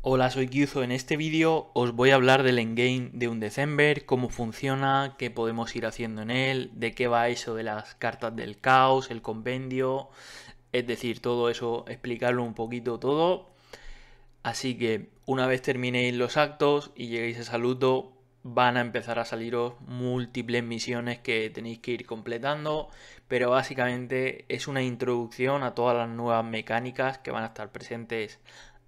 Hola, soy Kyuzo. En este vídeo os voy a hablar del endgame de un December, cómo funciona, qué podemos ir haciendo en él, de qué va eso de las cartas del caos, el compendio, es decir, todo eso, explicarlo un poquito todo. Así que una vez terminéis los actos y lleguéis a Saludo, van a empezar a saliros múltiples misiones que tenéis que ir completando, pero básicamente es una introducción a todas las nuevas mecánicas que van a estar presentes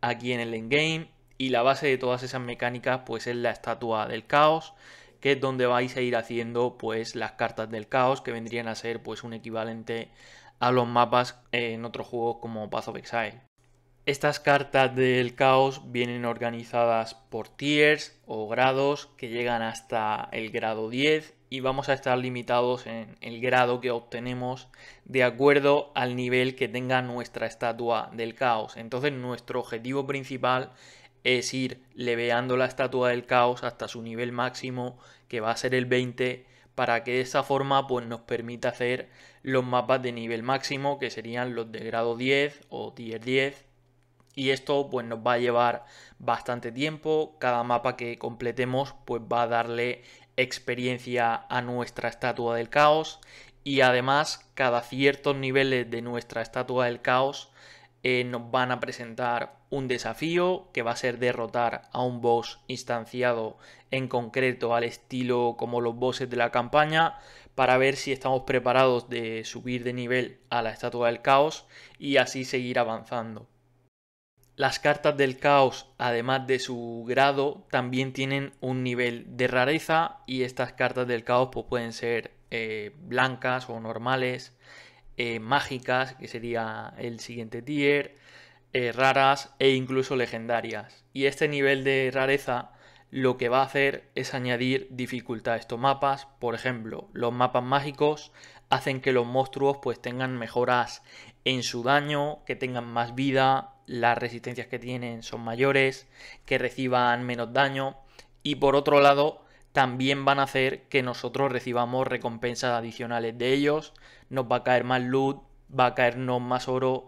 aquí en el endgame y la base de todas esas mecánicas pues es la estatua del caos que es donde vais a ir haciendo pues las cartas del caos que vendrían a ser pues un equivalente a los mapas en otros juegos como Path of Exile. Estas cartas del caos vienen organizadas por tiers o grados que llegan hasta el grado 10 y vamos a estar limitados en el grado que obtenemos de acuerdo al nivel que tenga nuestra estatua del caos. Entonces nuestro objetivo principal es ir leveando la estatua del caos hasta su nivel máximo que va a ser el 20 para que de esa forma pues, nos permita hacer los mapas de nivel máximo que serían los de grado 10 o tier 10 y esto pues nos va a llevar bastante tiempo, cada mapa que completemos pues va a darle experiencia a nuestra estatua del caos y además cada ciertos niveles de nuestra estatua del caos eh, nos van a presentar un desafío que va a ser derrotar a un boss instanciado en concreto al estilo como los bosses de la campaña para ver si estamos preparados de subir de nivel a la estatua del caos y así seguir avanzando. Las cartas del caos, además de su grado, también tienen un nivel de rareza y estas cartas del caos pues, pueden ser eh, blancas o normales, eh, mágicas, que sería el siguiente tier, eh, raras e incluso legendarias. Y este nivel de rareza lo que va a hacer es añadir dificultad a estos mapas. Por ejemplo, los mapas mágicos hacen que los monstruos pues tengan mejoras en su daño, que tengan más vida, las resistencias que tienen son mayores, que reciban menos daño y por otro lado también van a hacer que nosotros recibamos recompensas adicionales de ellos, nos va a caer más luz va a caernos más oro,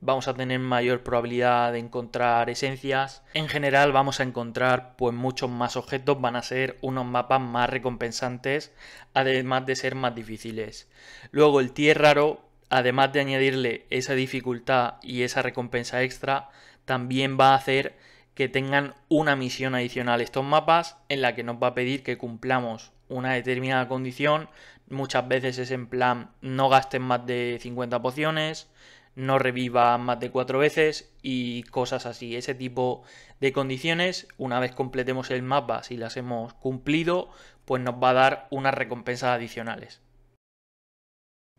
vamos a tener mayor probabilidad de encontrar esencias. En general vamos a encontrar pues muchos más objetos, van a ser unos mapas más recompensantes, además de ser más difíciles. Luego el tier raro, además de añadirle esa dificultad y esa recompensa extra, también va a hacer que tengan una misión adicional estos mapas en la que nos va a pedir que cumplamos una determinada condición. Muchas veces es en plan no gasten más de 50 pociones, no reviva más de cuatro veces y cosas así. Ese tipo de condiciones, una vez completemos el mapa, si las hemos cumplido, pues nos va a dar unas recompensas adicionales.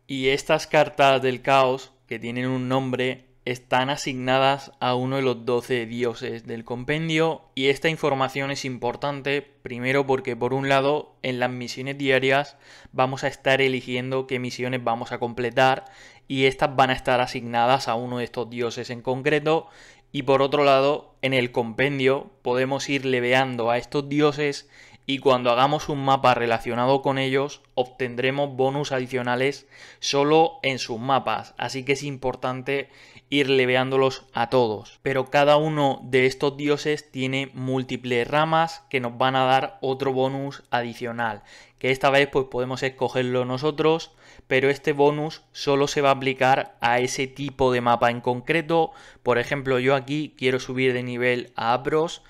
Y estas cartas del caos, que tienen un nombre, están asignadas a uno de los 12 dioses del compendio y esta información es importante primero porque por un lado en las misiones diarias vamos a estar eligiendo qué misiones vamos a completar y estas van a estar asignadas a uno de estos dioses en concreto. Y por otro lado, en el compendio podemos ir leveando a estos dioses y cuando hagamos un mapa relacionado con ellos obtendremos bonus adicionales solo en sus mapas, así que es importante ir leveándolos a todos. Pero cada uno de estos dioses tiene múltiples ramas que nos van a dar otro bonus adicional, que esta vez pues podemos escogerlo nosotros, pero este bonus solo se va a aplicar a ese tipo de mapa en concreto. Por ejemplo, yo aquí quiero subir de nivel a Apros,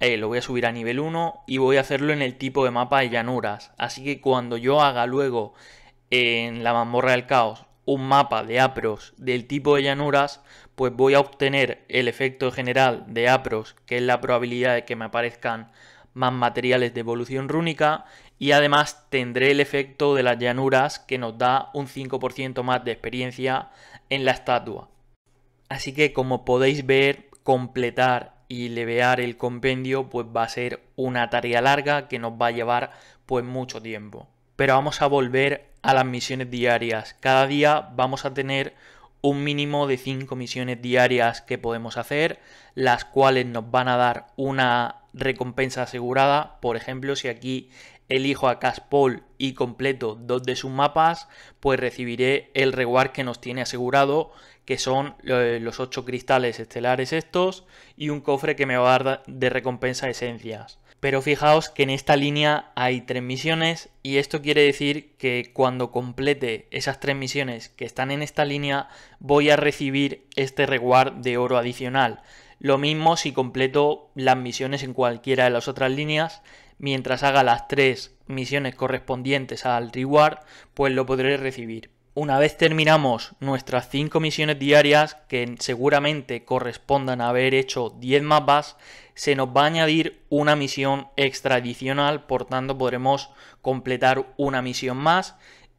eh, lo voy a subir a nivel 1 y voy a hacerlo en el tipo de mapa de llanuras. Así que cuando yo haga luego en la Mamborra del caos un mapa de Apros del tipo de llanuras, pues voy a obtener el efecto general de Apros, que es la probabilidad de que me aparezcan más materiales de evolución rúnica y además tendré el efecto de las llanuras que nos da un 5% más de experiencia en la estatua. Así que como podéis ver, completar y levear el compendio pues va a ser una tarea larga que nos va a llevar pues mucho tiempo. Pero vamos a volver a las misiones diarias. Cada día vamos a tener un mínimo de 5 misiones diarias que podemos hacer, las cuales nos van a dar una recompensa asegurada. Por ejemplo, si aquí elijo a Caspol y completo dos de sus mapas, pues recibiré el reward que nos tiene asegurado, que son eh, los ocho cristales estelares estos y un cofre que me va a dar de recompensa esencias. Pero fijaos que en esta línea hay tres misiones y esto quiere decir que cuando complete esas tres misiones que están en esta línea voy a recibir este reward de oro adicional. Lo mismo si completo las misiones en cualquiera de las otras líneas Mientras haga las tres misiones correspondientes al reward, pues lo podré recibir. Una vez terminamos nuestras cinco misiones diarias, que seguramente correspondan a haber hecho 10 mapas, se nos va a añadir una misión extra adicional, por tanto podremos completar una misión más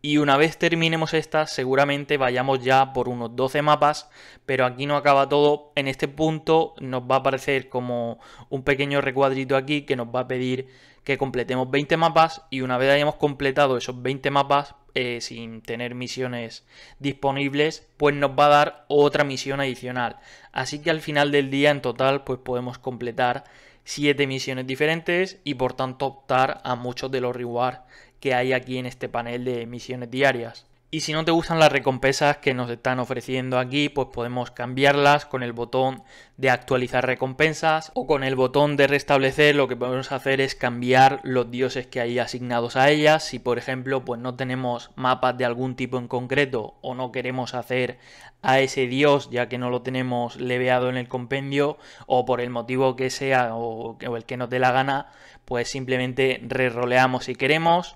y una vez terminemos esta, seguramente vayamos ya por unos 12 mapas, pero aquí no acaba todo. En este punto nos va a aparecer como un pequeño recuadrito aquí que nos va a pedir que completemos 20 mapas y una vez hayamos completado esos 20 mapas eh, sin tener misiones disponibles, pues nos va a dar otra misión adicional. Así que al final del día en total pues podemos completar 7 misiones diferentes y por tanto optar a muchos de los rewards que hay aquí en este panel de misiones diarias. Y si no te gustan las recompensas que nos están ofreciendo aquí, pues podemos cambiarlas con el botón de actualizar recompensas o con el botón de restablecer lo que podemos hacer es cambiar los dioses que hay asignados a ellas. Si por ejemplo pues no tenemos mapas de algún tipo en concreto o no queremos hacer a ese dios ya que no lo tenemos leveado en el compendio o por el motivo que sea o el que nos dé la gana, pues simplemente reroleamos si queremos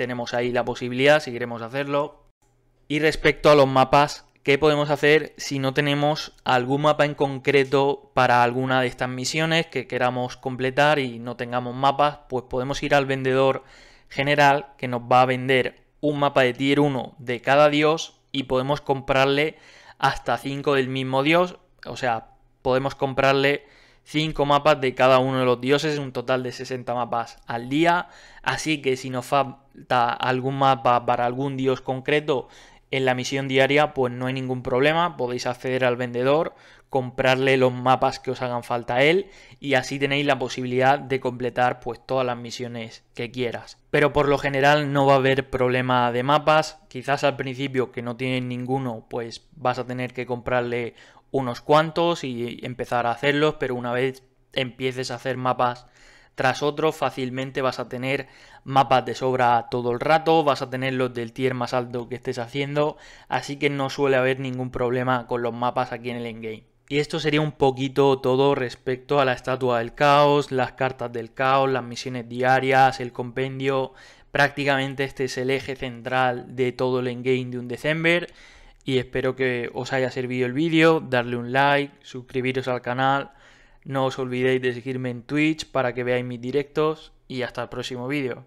tenemos ahí la posibilidad si queremos hacerlo. Y respecto a los mapas, ¿qué podemos hacer si no tenemos algún mapa en concreto para alguna de estas misiones que queramos completar y no tengamos mapas? Pues podemos ir al vendedor general que nos va a vender un mapa de tier 1 de cada dios y podemos comprarle hasta 5 del mismo dios. O sea, podemos comprarle 5 mapas de cada uno de los dioses, un total de 60 mapas al día. Así que si nos falta algún mapa para algún dios concreto en la misión diaria, pues no hay ningún problema. Podéis acceder al vendedor, comprarle los mapas que os hagan falta a él y así tenéis la posibilidad de completar pues todas las misiones que quieras. Pero por lo general no va a haber problema de mapas, quizás al principio que no tienen ninguno pues vas a tener que comprarle unos cuantos y empezar a hacerlos, pero una vez empieces a hacer mapas tras otro, fácilmente vas a tener mapas de sobra todo el rato, vas a tener los del tier más alto que estés haciendo, así que no suele haber ningún problema con los mapas aquí en el endgame. Y esto sería un poquito todo respecto a la estatua del caos, las cartas del caos, las misiones diarias, el compendio. Prácticamente este es el eje central de todo el endgame de un December y espero que os haya servido el vídeo, darle un like, suscribiros al canal, no os olvidéis de seguirme en Twitch para que veáis mis directos y hasta el próximo vídeo.